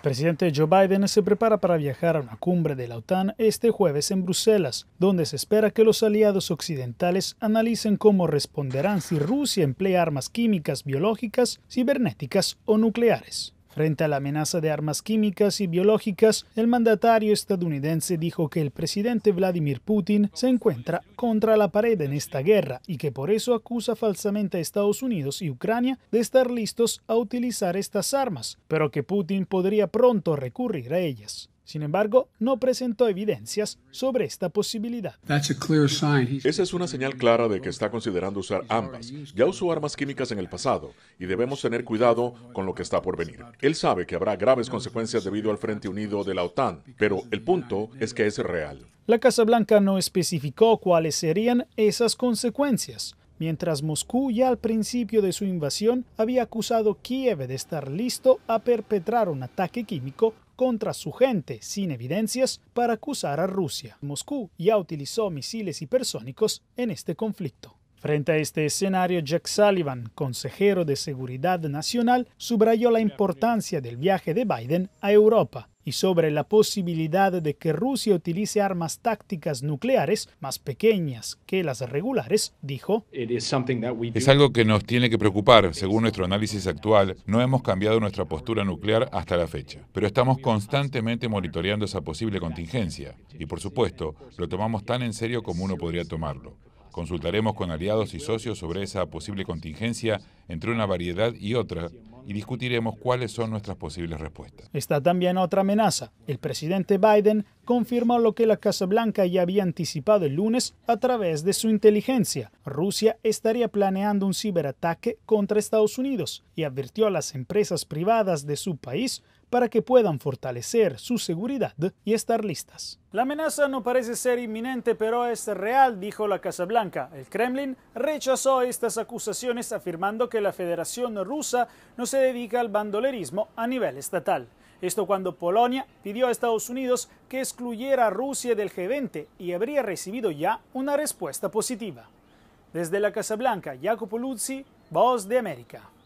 El presidente Joe Biden se prepara para viajar a una cumbre de la OTAN este jueves en Bruselas, donde se espera que los aliados occidentales analicen cómo responderán si Rusia emplea armas químicas, biológicas, cibernéticas o nucleares. Frente a la amenaza de armas químicas y biológicas, el mandatario estadounidense dijo que el presidente Vladimir Putin se encuentra contra la pared en esta guerra y que por eso acusa falsamente a Estados Unidos y Ucrania de estar listos a utilizar estas armas, pero que Putin podría pronto recurrir a ellas. Sin embargo, no presentó evidencias sobre esta posibilidad. Esa es una señal clara de que está considerando usar ambas. Ya usó armas químicas en el pasado y debemos tener cuidado con lo que está por venir. Él sabe que habrá graves consecuencias debido al Frente Unido de la OTAN, pero el punto es que es real. La Casa Blanca no especificó cuáles serían esas consecuencias mientras Moscú ya al principio de su invasión había acusado Kiev de estar listo a perpetrar un ataque químico contra su gente sin evidencias para acusar a Rusia. Moscú ya utilizó misiles hipersónicos en este conflicto. Frente a este escenario, Jack Sullivan, consejero de Seguridad Nacional, subrayó la importancia del viaje de Biden a Europa y sobre la posibilidad de que Rusia utilice armas tácticas nucleares más pequeñas que las regulares, dijo. Es algo que nos tiene que preocupar. Según nuestro análisis actual, no hemos cambiado nuestra postura nuclear hasta la fecha, pero estamos constantemente monitoreando esa posible contingencia y, por supuesto, lo tomamos tan en serio como uno podría tomarlo. Consultaremos con aliados y socios sobre esa posible contingencia entre una variedad y otra y discutiremos cuáles son nuestras posibles respuestas. Está también otra amenaza. El presidente Biden confirmó lo que la Casa Blanca ya había anticipado el lunes a través de su inteligencia. Rusia estaría planeando un ciberataque contra Estados Unidos y advirtió a las empresas privadas de su país para que puedan fortalecer su seguridad y estar listas. La amenaza no parece ser inminente, pero es real, dijo la Casa Blanca. El Kremlin rechazó estas acusaciones afirmando que la Federación Rusa no se dedica al bandolerismo a nivel estatal. Esto cuando Polonia pidió a Estados Unidos que excluyera a Rusia del G20 y habría recibido ya una respuesta positiva. Desde la Casa Blanca, Jacopo Luzzi, Voz de América.